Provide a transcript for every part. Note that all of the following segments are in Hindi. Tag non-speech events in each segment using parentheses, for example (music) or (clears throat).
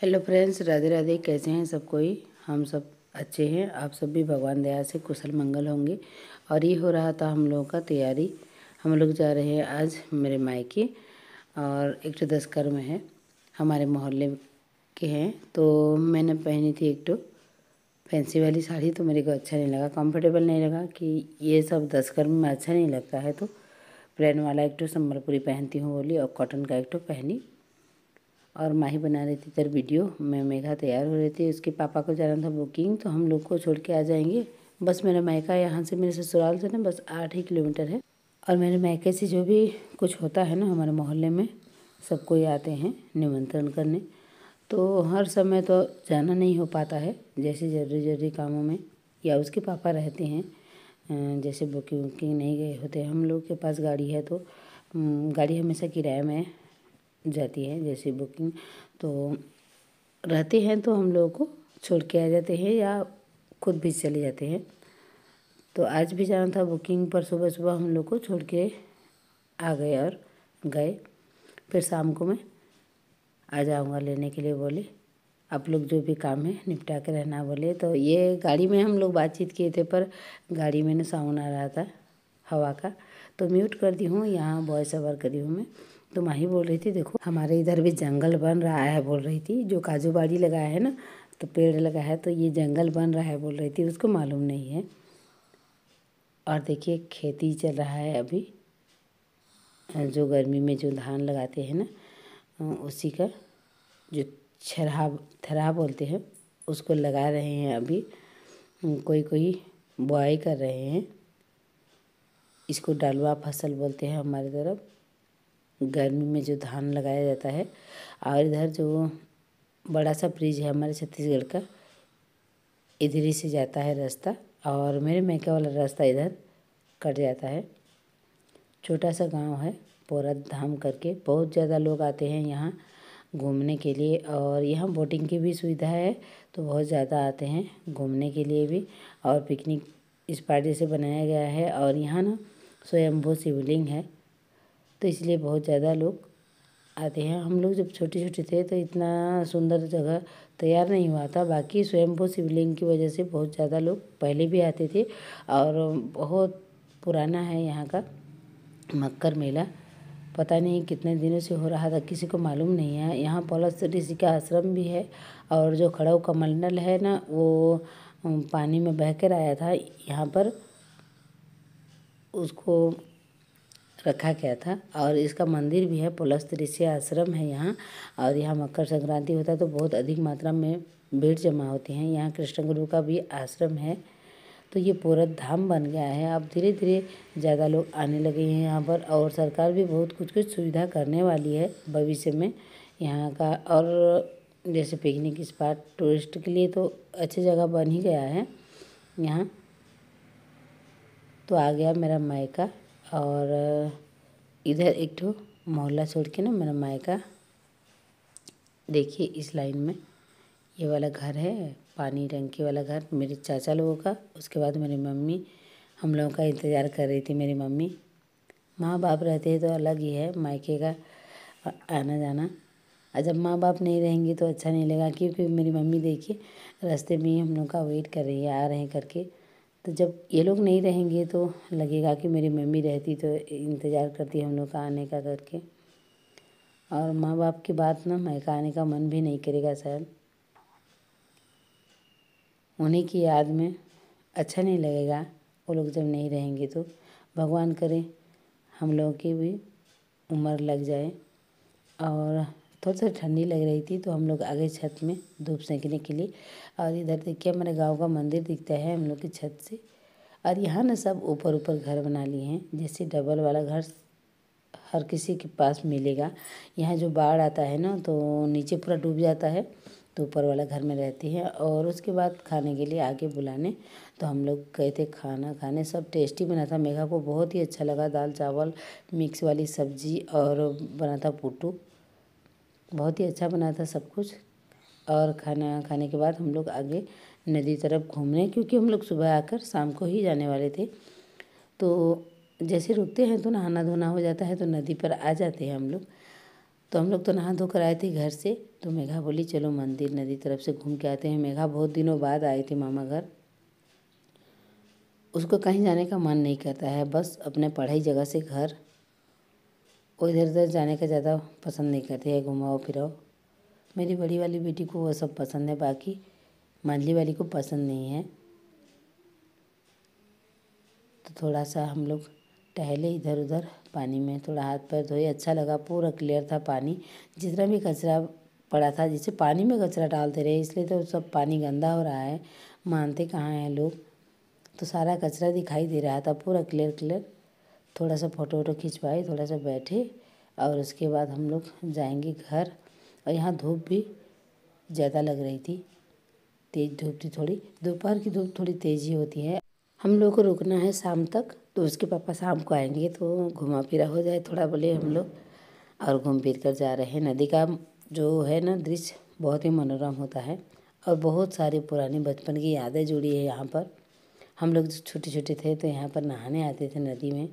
हेलो फ्रेंड्स राधे राधे कैसे हैं सब कोई हम सब अच्छे हैं आप सब भी भगवान दया से कुशल मंगल होंगे और ये हो रहा था हम लोगों का तैयारी हम लोग जा रहे हैं आज मेरे मायके और एक तो दस कर्म है हमारे मोहल्ले के हैं तो मैंने पहनी थी एक तो फैंसी वाली साड़ी तो मेरे को अच्छा नहीं लगा कंफर्टेबल नहीं लगा कि ये सब दस कर्म में अच्छा नहीं लगता है तो प्लेन वाला एक तो संबलपुरी पहनती हूँ बोली और कॉटन का एक तो पहनी और माही बना रही थी इधर वीडियो मैं मेघा तैयार हो रही थी उसके पापा को जाना था बुकिंग तो हम लोग को छोड़ के आ जाएंगे बस मेरा मायका यहाँ से मेरे ससुराल से ना बस आठ ही किलोमीटर है और मेरे मायके से जो भी कुछ होता है ना हमारे मोहल्ले में सब कोई आते हैं निमंत्रण करने तो हर समय तो जाना नहीं हो पाता है जैसे जरूरी जरूरी कामों में या उसके पापा रहते हैं जैसे बुकिंग वुकिंग नहीं गए होते हम लोग के पास गाड़ी है तो गाड़ी हमेशा किराए में जाती है जैसे बुकिंग तो रहते हैं तो हम लोगों को छोड़ के आ जाते हैं या खुद भी चले जाते हैं तो आज भी जाना था बुकिंग पर सुबह सुबह हम लोग को छोड़ के आ गए और गए फिर शाम को मैं आ जाऊँगा लेने के लिए बोले आप लोग जो भी काम है निपटा के रहना बोले तो ये गाड़ी में हम लोग बातचीत किए थे पर गाड़ी में ना साउंड आ रहा था हवा का तो म्यूट कर दी हूँ यहाँ वॉइस ओवर करी हूँ मैं तो माही बोल रही थी देखो हमारे इधर भी जंगल बन रहा है बोल रही थी जो काजू बाड़ी लगाया है ना तो पेड़ लगा है तो ये जंगल बन रहा है बोल रही थी उसको मालूम नहीं है और देखिए खेती चल रहा है अभी जो गर्मी में जो धान लगाते हैं ना उसी का जो छरहा थरा बोलते हैं उसको लगा रहे हैं अभी कोई कोई बुआई कर रहे हैं इसको डालवा फसल बोलते हैं हमारी तरफ गर्मी में जो धान लगाया जाता है और इधर जो बड़ा सा ब्रिज है हमारे छत्तीसगढ़ का इधर ही से जाता है रास्ता और मेरे मैके वाला रास्ता इधर कट जाता है छोटा सा गांव है पोरा धाम करके बहुत ज़्यादा लोग आते हैं यहाँ घूमने के लिए और यहाँ बोटिंग की भी सुविधा है तो बहुत ज़्यादा आते हैं घूमने के लिए भी और पिकनिक इस पार्टी से बनाया गया है और यहाँ ना स्वयंभू शिवलिंग है तो इसलिए बहुत ज़्यादा लोग आते हैं हम लोग जब छोटे छोटे थे तो इतना सुंदर जगह तैयार नहीं हुआ था बाकी स्वयंभू शिवलिंग की वजह से बहुत ज़्यादा लोग पहले भी आते थे और बहुत पुराना है यहाँ का मक्कर मेला पता नहीं कितने दिनों से हो रहा था किसी को मालूम नहीं है यहाँ पलस ऋषि का आश्रम भी है और जो खड़ाऊ कमंडल है ना वो पानी में बह कर आया था यहाँ पर उसको रखा गया था और इसका मंदिर भी है पुलस्त ऋषि आश्रम है यहाँ और यहाँ मकर संक्रांति होता है तो बहुत अधिक मात्रा में भीड़ जमा होती है यहाँ कृष्ण गुरु का भी आश्रम है तो ये पूरा धाम बन गया है अब धीरे धीरे ज़्यादा लोग आने लगे हैं यहाँ पर और सरकार भी बहुत कुछ कुछ सुविधा करने वाली है भविष्य में यहाँ का और जैसे पिकनिक स्पॉट टूरिस्ट के लिए तो अच्छी जगह बन ही गया है यहाँ तो आ गया मेरा मायका और इधर एक ठो मोहल्ला छोड़ के ना मेरा मायका देखिए इस लाइन में ये वाला घर है पानी टंकी वाला घर मेरे चाचा लोगों का उसके बाद मेरी मम्मी हम लोगों का इंतज़ार कर रही थी मेरी मम्मी माँ बाप रहते हैं तो अलग ही है मायके का आना जाना और जब माँ बाप नहीं रहेंगे तो अच्छा नहीं लगेगा क्योंकि मेरी मम्मी देखिए रास्ते में ही हम लोग का वेट कर रही है आ रहे हैं करके तो जब ये लोग नहीं रहेंगे तो लगेगा कि मेरी मम्मी रहती तो इंतज़ार करती हम लोग का आने का करके और माँ बाप की बात ना मैं आने का मन भी नहीं करेगा शायद उन्हीं की याद में अच्छा नहीं लगेगा वो लोग जब नहीं रहेंगे तो भगवान करे हम लोगों की भी उम्र लग जाए और थोड़ी सा ठंडी लग रही थी तो हम लोग आगे छत में धूप सेंकने के लिए और इधर देखिए हमारे गाँव का मंदिर दिखता है हम लोग की छत से और यहाँ ना सब ऊपर ऊपर घर बना लिए हैं जैसे डबल वाला घर हर किसी के पास मिलेगा यहाँ जो बाढ़ आता है ना तो नीचे पूरा डूब जाता है तो ऊपर वाला घर में रहती है और उसके बाद खाने के लिए आगे बुलाने तो हम लोग गए थे खाना खाने सब टेस्टी बना था मेघा को बहुत ही अच्छा लगा दाल चावल मिक्स वाली सब्जी और बना था पुट्टू बहुत ही अच्छा बना था सब कुछ और खाना खाने के बाद हम लोग आगे नदी तरफ घूमने क्योंकि हम लोग सुबह आकर शाम को ही जाने वाले थे तो जैसे रुकते हैं तो नहाना धोना हो जाता है तो नदी पर आ जाते हैं हम लोग तो हम लोग तो नहा धोकर आए थे घर से तो मेघा बोली चलो मंदिर नदी तरफ से घूम के आते हैं मेघा बहुत दिनों बाद आए थे मामा घर उसको कहीं जाने का मन नहीं करता है बस अपने पढ़ाई जगह से घर वो इधर उधर जाने का ज़्यादा पसंद नहीं करती है घुमाओ फिराओ मेरी बड़ी वाली बेटी को वो सब पसंद है बाकी मांझली वाली को पसंद नहीं है तो थोड़ा सा हम लोग टहले इधर उधर पानी में थोड़ा हाथ पैर धोए अच्छा लगा पूरा क्लियर था पानी जितना भी कचरा पड़ा था जिसे पानी में कचरा डालते रहे इसलिए तो सब पानी गंदा हो रहा है मानते कहाँ हैं लोग तो सारा कचरा दिखाई दे रहा था पूरा क्लियर क्लियर थोड़ा सा फ़ोटो वोटो खिंचवाए थोड़ा सा बैठे और उसके बाद हम लोग जाएँगे घर और यहाँ धूप भी ज़्यादा लग रही थी तेज़ धूप थी थोड़ी दोपहर की धूप थोड़ी तेज़ी होती है हम लोग को रुकना है शाम तक तो उसके पापा शाम को आएंगे तो घुमा फिरा हो जाए थोड़ा बोले हम लोग और घूम फिर कर जा रहे हैं नदी का जो है ना दृश्य बहुत ही मनोरम होता है और बहुत सारी पुरानी बचपन की यादें जुड़ी है यहाँ पर हम लोग जो छोटे छोटे थे तो यहाँ पर नहाने आते थे नदी में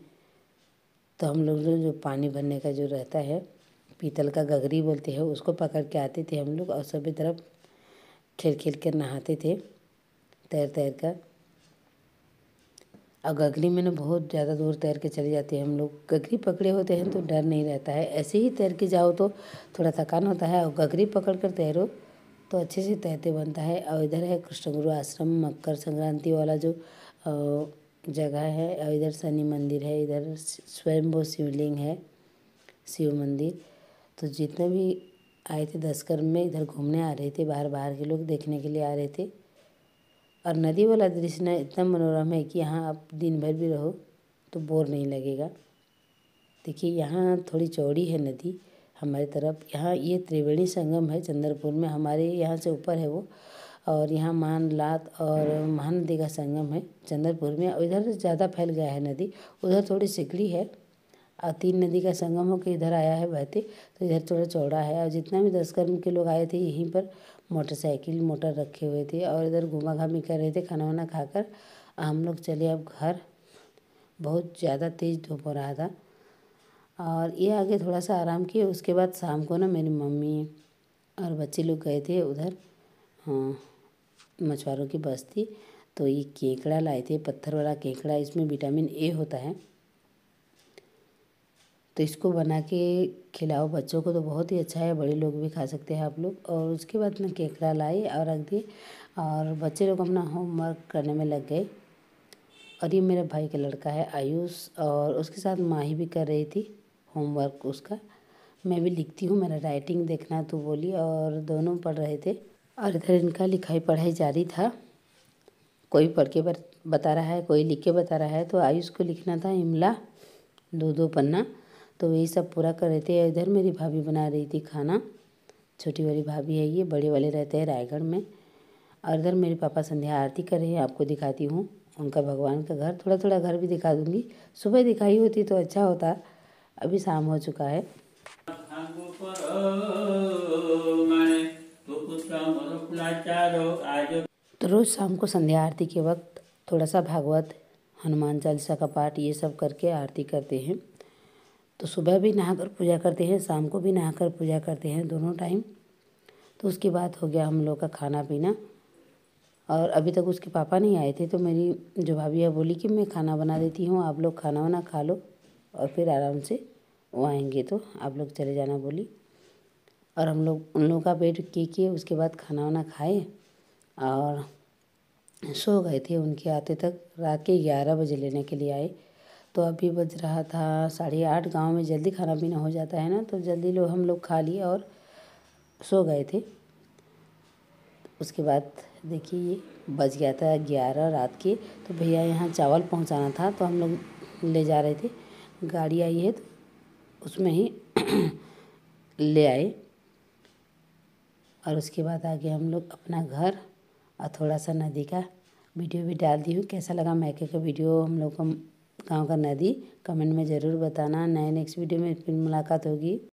तो हम लोग जो पानी भरने का जो रहता है पीतल का गगरी बोलते हैं उसको पकड़ के आते थे हम लोग और सभी तरफ खेल खेल कर नहाते थे तैर तैर कर और गगरी में ना बहुत ज़्यादा दूर तैर के चले जाते हैं हम लोग गगरी पकड़े होते हैं तो डर नहीं रहता है ऐसे ही तैर के जाओ तो थोड़ा थकान होता है और गगरी पकड़ कर तैरो तो अच्छे से तैरते बनता है और इधर है कृष्ण गुरु आश्रम मकर संक्रांति वाला जो जगह है और इधर शनि मंदिर है इधर वो शिवलिंग है शिव मंदिर तो जितने भी आए थे दसकर्म में इधर घूमने आ रहे थे बाहर बाहर के लोग देखने के लिए आ रहे थे और नदी वाला दृश्य ना इतना मनोरम है कि यहाँ आप दिन भर भी रहो तो बोर नहीं लगेगा देखिए यहाँ थोड़ी चौड़ी है नदी हमारे तरफ यहाँ ये त्रिवेणी संगम है चंद्रपुर में हमारे यहाँ से ऊपर है वो और यहाँ लात और महानदी का संगम है चंद्रपुर में और इधर ज़्यादा फैल गया है नदी उधर थोड़ी सिकड़ी है और तीन नदी का संगम होकर इधर आया है बहते तो इधर थोड़ा चौड़ा है और जितना भी दस कर्म के लोग आए थे यहीं पर मोटरसाइकिल मोटर रखे हुए थे और इधर घूमा घामी कर रहे थे खाना वाना खाकर हम लोग चले अब घर बहुत ज़्यादा तेज़ धूप हो रहा था और ये आगे थोड़ा सा आराम किए उसके बाद शाम को ना मेरी मम्मी और बच्चे लोग गए थे उधर हाँ मछुआरों की बस्ती तो ये केकड़ा लाए थे पत्थर वाला केकड़ा इसमें विटामिन ए होता है तो इसको बना के खिलाओ बच्चों को तो बहुत ही अच्छा है बड़े लोग भी खा सकते हैं आप लोग और उसके बाद मैं केकड़ा लाई और रख दी और बच्चे लोग अपना होमवर्क करने में लग गए और ये मेरे भाई का लड़का है आयुष और उसके साथ माही भी कर रही थी होमवर्क उसका मैं भी लिखती हूँ मेरा राइटिंग देखना तो बोली और दोनों पढ़ रहे थे और इधर इनका लिखाई पढ़ाई जारी था कोई पढ़ के बता रहा है कोई लिख के बता रहा है तो आयुष को लिखना था इमला दो दो पन्ना तो यही सब पूरा कर रहे थे इधर मेरी भाभी बना रही थी खाना छोटी वाली भाभी है ये बड़े वाले रहते हैं रायगढ़ में और इधर मेरे पापा संध्या आरती कर रहे हैं आपको दिखाती हूँ उनका भगवान का घर थोड़ा थोड़ा घर भी दिखा दूँगी सुबह दिखाई होती तो अच्छा होता अभी शाम हो चुका है तो रोज़ शाम को संध्या आरती के वक्त थोड़ा सा भागवत हनुमान चालीसा का पाठ ये सब करके आरती करते हैं तो सुबह भी नहाकर पूजा करते हैं शाम को भी नहाकर पूजा करते हैं दोनों टाइम तो उसके बाद हो गया हम लोग का खाना पीना और अभी तक उसके पापा नहीं आए थे तो मेरी जो भाभी है बोली कि मैं खाना बना देती हूँ आप लोग खाना वाना खा लो और फिर आराम से वो आएंगे तो आप लोग चले जाना बोली और हम लोग उन लोगों का वेट किए किए उसके बाद खाना वाना खाए और सो गए थे उनके आते तक रात के ग्यारह बजे लेने के लिए आए तो अभी बज रहा था साढ़े आठ गाँव में जल्दी खाना पीना हो जाता है ना तो जल्दी लोग हम लोग खा लिए और सो गए थे उसके बाद देखिए ये बज गया था ग्यारह रात के तो भैया यहाँ चावल पहुँचाना था तो हम लोग ले जा रहे थे गाड़ी आई है तो उसमें ही (clears throat) ले आए और उसके बाद आगे हम लोग अपना घर और थोड़ा सा नदी का वीडियो भी डाल दी हूँ कैसा लगा मैके का वीडियो हम लोग का गाँव का नदी कमेंट में ज़रूर बताना नए नेक्स्ट वीडियो में फिर मुलाकात होगी